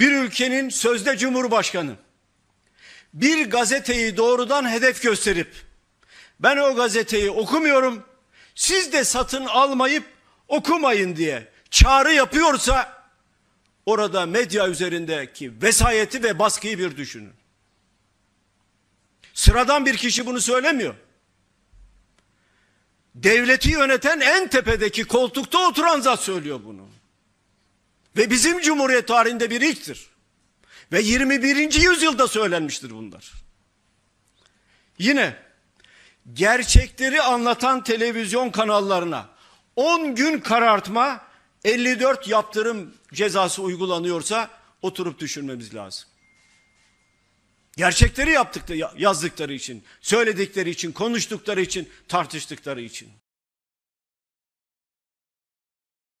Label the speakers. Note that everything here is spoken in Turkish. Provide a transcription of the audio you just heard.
Speaker 1: bir ülkenin sözde cumhurbaşkanı bir gazeteyi doğrudan hedef gösterip ben o gazeteyi okumuyorum siz de satın almayıp okumayın diye çağrı yapıyorsa orada medya üzerindeki vesayeti ve baskıyı bir düşünün. Sıradan bir kişi bunu söylemiyor. Devleti yöneten en tepedeki koltukta oturan zat söylüyor bunu. Ve bizim Cumhuriyet tarihinde bir ilktir. Ve 21. yüzyılda söylenmiştir bunlar. Yine gerçekleri anlatan televizyon kanallarına 10 gün karartma 54 yaptırım cezası uygulanıyorsa oturup düşünmemiz lazım. Gerçekleri yaptıkları, yazdıkları için, söyledikleri için, konuştukları için, tartıştıkları için.